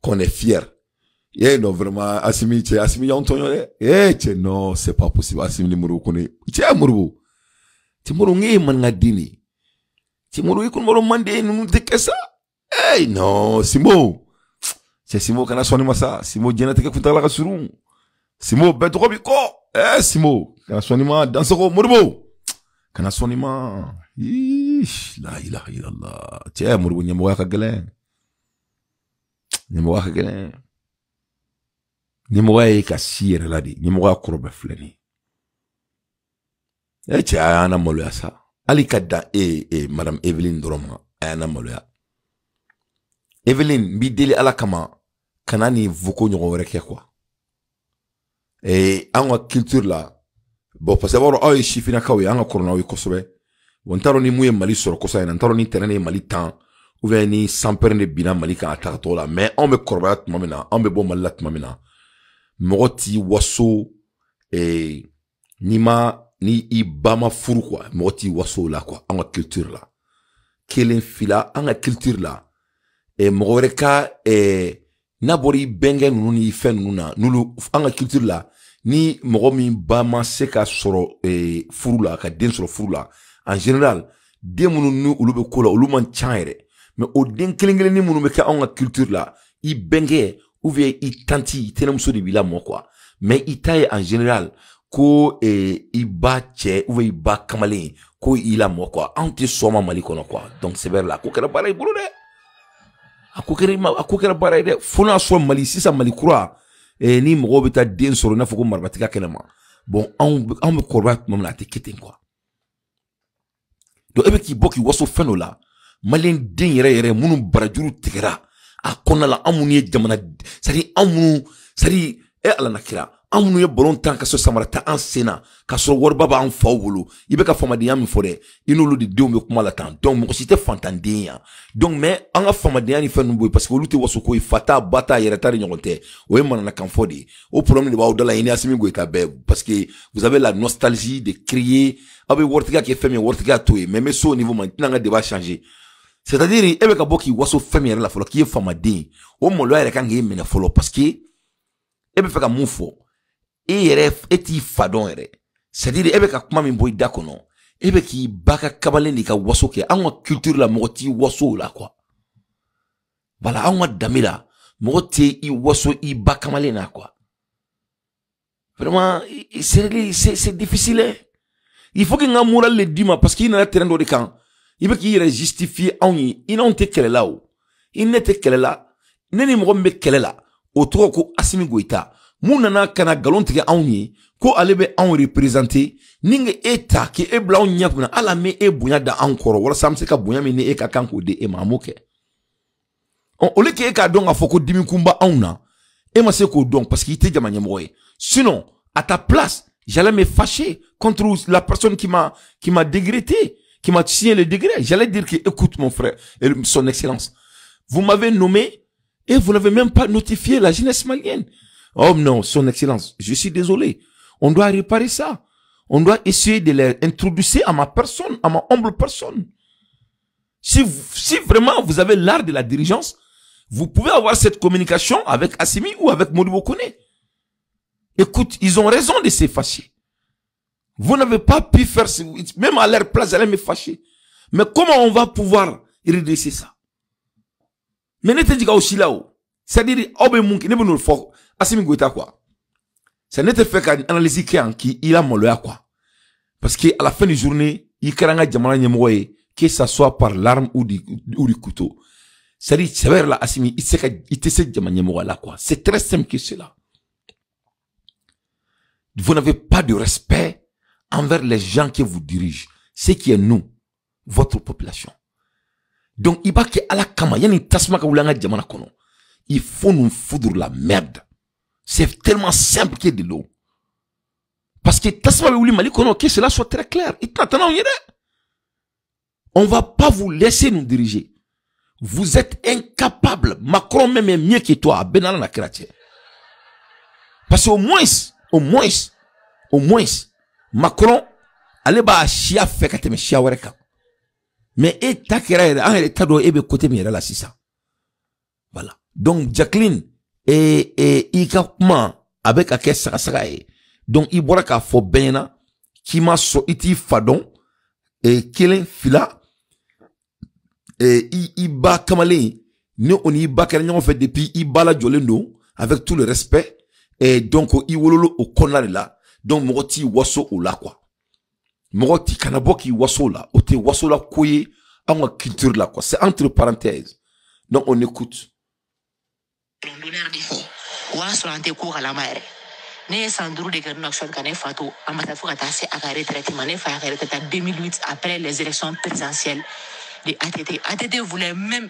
qu'on est fier. Eh non, vraiment, Assimi, c'est Assimi Antonio. Eh, c'est non, c'est pas possible. Assimi Mourou connaît. Tiens, Mourou. Timuru ngi man nga dini. Timuru ikun moro mande nunu tekesa. Eh non, Simo. C'est Simo kana soni masa. Simo jena teke kuntala ka surun. Simo betro bi ko. Eh Simo kana soni ma danse ko Mourou. Kana soni ma. Ish, la ilaha illallah. Tiens, Mourou nyamwa ka ɲɛmɔgɔya ka gɛlɛn ɲɛmɔgɔya ye ka si yɛrɛ la de ɲɛmɔgɔya kɔrɔ bɛɛ filɛ ye cɛ a y'an maloya sa hali ka dan e e madame evelyn dɔrɔn ma a y'an maloya evelyn n b'i deli ala kama kana e, ni voko ɲɔgɔn wɛrɛ kɛ kuwa an ka culture la bon parce que b'a dɔn aw ye sifinnakaw ye an ka ye kosɛbɛ n t'a dɔn ni mun ye mali sɔrɔ kosɛbɛ n t'a dɔn ni tɛnɛ mali tan ubiyɛn ni sanpɛrɛn de binna mali kan a tagatɔ la mɛ anw bɛ kɔrɔbaya tuma min na anw bɛ bɔ mali la tuma min na mɔgɔ t'i waso eh, n'i ma ni i ba ma furu kuwa mɔgɔ t'i waso o la kuwa an ka kilitiri la kelen fila an ka kilitiri la eh, mɔgɔ wɛrɛ ka eh, n'a bɔra i bɛnkɛ ninnu ni fɛn ninnu na n'olu an ka kilitiri la ni mɔgɔ min ba ma se ka sɔrɔ eh, furu la ka den sɔrɔ furu la en général den minnu ni olu bɛ ko la olu man ca yɛrɛ mɛ o den kelen kelenni minnu bɛ kɛ anw ka culture la i bɛnkɛ ubiyɛn i tanti i tɛnɛmuso de b'i lamɔ kuwa mɛ i ta ye en général ko eh, i ba cɛ ubiyɛn i ba kamalen ko i lamɔ kuwa anw tɛ sɔn ma mali kɔnɔ kuwa donc sɛbɛrɛ la a ko kɛra baara y'i bolo dɛ a ko kɛra ma a ko kɛra baara ye dɛ fo n'a sɔrɔ mali sisan mali kura eh, ni mɔgɔw bɛ taa den sɔrɔ i n'a fɔ ko marabatika kɛnɛ ma bon anw anw bɛ kɔrɔbaya tuma min na a tɛ kɛ ten kuwa donc e bɛ k'i bɔ k'i waso fɛn dɔ la maliyɛn den yɛrɛ yɛrɛ minnu barajuru tigɛra a kɔnɔna la an minnu ye jamana Sari an minnu sadi e ala na kira an minnu ye balon tan ka sɔrɔ samara ta an sen na ka sɔrɔ wariba b'an faw bolo i bɛ ka famadenya min fɔ dɛ i n'olu de denw bɛ kuma la tan donc mɔgɔ si tɛ fantanden yan dɔnku mɛ an ka famadenya ni fɛn ninnu waso ko ye fa t'a ba t'a yɛrɛ t'a ni ɲɔgɔn tɛ o ye de ye o problème de b'aw da la i ni asimi vous avez la nostalgie de créer aw bɛ waritigiya kɛ fɛn min ye waritigiya t'o s'o niveau ma n tɛna n ka c'est-à-dire e bɛ ka bɔ k'i waso fɛn min yɛrɛ la fɔlɔ k'i ye faamaden ye o maloya yɛrɛ kan k'e minɛ fɔlɔ parce que e bɛ fɛ ka mun fɔ e yɛrɛ e t'i fa dɔn yɛrɛ c'est à dire e bɛ ka kuma min bɔ i da kɔnɔ e bɛ k'i ba ka kabalen de ka waso kɛ anw ka culture la mɔgɔ t'i waso o la quoi voilà anw ka danbe la mɔgɔ tɛ i waso i ba kamalen na quoi vraiment c'est difficile il faut que n ka moral le d'i ma parce que i nana terrain dɔ de kan i bɛ k'i yɛrɛ justifier anw ye i n'anw tɛ kɛlɛ la o i ne tɛ kɛlɛ la ne ni mɔgɔ min bɛ kɛlɛ la o tɔgɔ ko asimi goyita mun nana kana na tigɛ anw ye ko ale représenter ni e ta k'e e bila anw ɲɛ kunna e bonya da anw kɔrɔ walasa an se ka bonya min ni e ka kan k'o de e ma an b'o kɛ k'e e k'a dɔn k'a fɔ ko dimi e ma se k'o dɔn parce tɛ jama sinon à ta place j'allais me fâcher contre la personne qui m'a qui m'a dégrété qui m'a signé le degré. J'allais dire que, écoute mon frère, son excellence, vous m'avez nommé et vous n'avez même pas notifié la jeunesse malienne. Oh non, son excellence, je suis désolé. On doit réparer ça. On doit essayer de les introduire à ma personne, à ma humble personne. Si, si vraiment vous avez l'art de la dirigeance, vous pouvez avoir cette communication avec Assimi ou avec Modibo Écoute, ils ont raison de s'effacer. Vous n'avez pas pu faire, ce même à leur place, elle me fâcher. Mais comment on va pouvoir redresser ça? Mais ne te pas aussi là-haut. C'est-à-dire, mon qui ne peut nous le faire. Assimi quoi. Ça n'était fait fait qu'analyser qui il a à quoi. Parce que à la fin du journée, il karanga jamana nyemoye, que ça soit par l'arme ou du, ou du couteau. C'est-à-dire, c'est vrai, là, Asimi, il sait qu'il te sait jamana nyemoye, là, quoi. C'est très simple que cela. Vous n'avez pas de respect envers les gens qui vous dirigent, ce qui est nous, votre population. Donc, il ala kama, Il faut nous foudre la merde. C'est tellement simple que de l'eau. Parce que que cela soit très clair. Et On va pas vous laisser nous diriger. Vous êtes incapable. Macron même est mieux que toi, la créature. Parce qu'au moins, au moins, au moins, Macron, allez bah siya fait siya kan Mais e ta an ta e la voilà donc jacqueline e, e, i ka kuma a donc i il k'a il qui ma so il et kelen fila e, i, i ba ni o il ba il depuis i ba avec tout le respect et donc il o kɔnɔna donc Moroti waso o la kuwa mɔgɔ t'i kana bɔ k'i waso la o tɛ wasola culture la quoi c'est entre parenthèses donc on écoute. randonneur de fɛ o y'a sɔrɔ an tɛ ne ye de kɛ nɔkisɔn ka ne fa to a ma se ne fa ta 2008 après les élections présidentielles de ATT ATT voulait même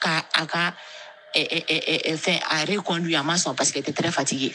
ka et, ka fɛn fait reconduit a à sɔn parce qu'il était très fatiguée.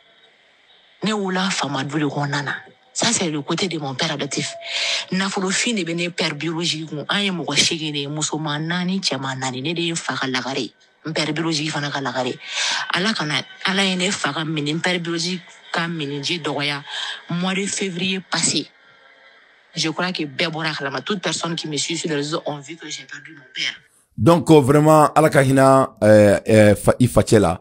ne wula faama du de kɔnɔna na ça c'est le côté de mon père adoptif nafolofin de bɛ ne père biologique kun an ye mɔgɔ seegin de ye musoman naani cɛman naani ne de ye n fa ka lagare n père biologique fana ka lagare ala kana ala ye ne fa ka mini n père biologique ka miniji dɔgɔya mois de février passé je crois que bɛɛ bɔra kalama toute personne qui me suit sur les réseaux ont vu que j'ai perdu mon père donc euh, vraiment ala ka hinɛ euh, euh, i facɛ la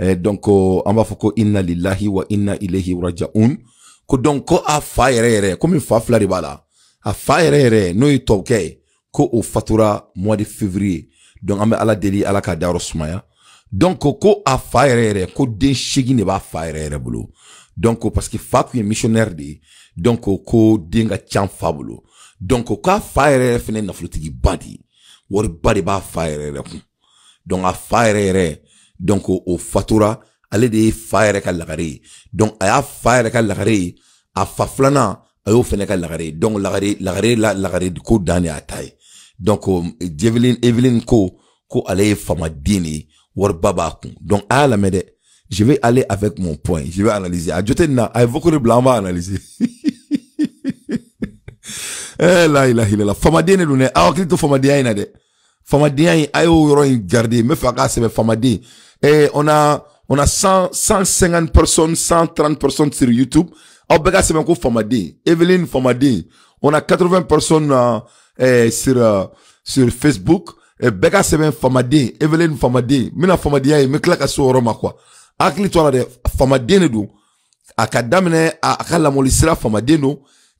Eh, donc an b'a fɔ ko inna lillahi wa inna ilayhi rajaun ko donc ko oh, a fa yɛrɛ yɛrɛ komi fa fila de b'a la a fa yɛrɛ yɛrɛ n'o ye tɔbukɛ ko o fatura mois de février donc an bɛ ala deli ala k'a dayɔrɔ sumaya donc ko oh, a fa yɛrɛ yɛrɛ ko den seegin ne b'a fa yɛrɛ yɛrɛ bolo donc oh, parce que fa tun ye missionnaire de ye donc ko den ka can fa bolo donc k'a fa yɛrɛ yɛrɛ fɛnɛ nafolotigiba de ye wariba de b'a fa yɛrɛ yɛrɛ kun donc a fa yɛrɛ yɛrɛ donc au fatura ale de ye fa yɛrɛ ka lagare ye donc a y'a fa yɛrɛ ka lagare ye a fa filanan a y'o fɛnɛ ka lagare ye donc lagare lagare la lagare ko dan de y'a ta ye donc jevelin evelyn ko ko ale ye famaden de ye wariba b'a kun donc a y'a lamɛn dɛ je vais aller avec mon point je vais analyser a jote na a ye vocale bila an b'a analyser eh la ilahi illallah famaden de don dɛ aw hakili to famadenya na dɛ Famadenya in a y'o yɔrɔ in garder n bɛ fɛ eh, on a on a 100 150 personnes 130 personnes sur YouTube Au ah, bega ka me ko Evelyn famaden on a 80 personnes euh, eh, sur euh, sur Facebook eh, bɛɛ ka sɛbɛn Evelyn famaden Mina bɛna me ye n bɛ quoi Akli ah, to ah, la de don a ka daminɛ a,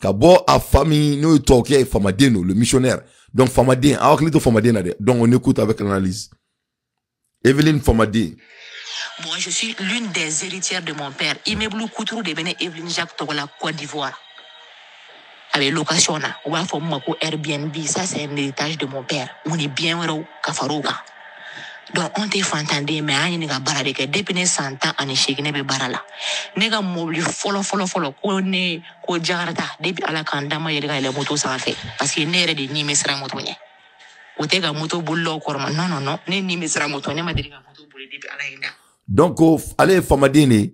ka bo a famille nous n'o ye tubabukɛ ye le missionnaire donc, Famadé, Famadé, donc on écoute avec l'analyse. Evelyne Famadé. Moi, je suis l'une des héritières de mon père. Il Immeuble Koutrou devenait Evelyne Jacques Togola, Côte d'Ivoire. Avec location, on va faire Airbnb. Ça, c'est un héritage de mon père. On est bien, Kafaroga. Donc, on te fantandé, mais on ne va pas avec des pénés cent ans, on est chez Barala. Nega follow, follow, follow, kone, ko jarda, depuis à la candama, il y les motos à faire. Parce que n'est rédit ni mes ramotonnés. Ou t'es un moto boulot, quoi, non, non, non, ni mes ramotonnés, ma dérive à moto boulot, depuis à la hinda. Donc, oh, allez, famadine,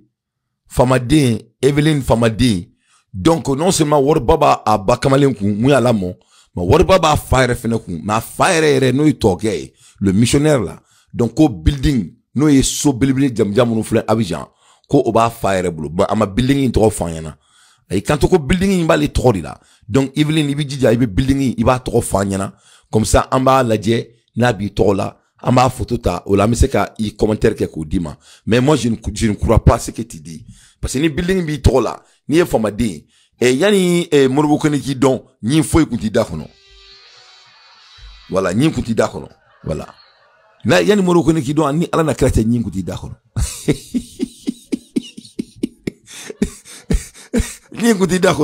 Evelyn Evelyne famadine. Donc, non seulement, War baba a bakamalinkou, moui à l'amont, mais wor baba a fire fenekou, ma fire est renoui toge, eh. le missionnaire là donc au building n'o est so jam jam, minnu abijan ko oba b'a fa building in tɔgɔ fɔ building il va donc evelyn il dit building in trop comme ça amba la n'a b'i tɔgɔ là photo ta oh la il vous mais moi je ne je ne crois pas ce que tu dis parce que ni building b'i trop là n'i ye eh, yani eh, k'i don, da wala ni Voilà. na yani moro ko ne k'i ni ala na kira cɛ ɲin kun da da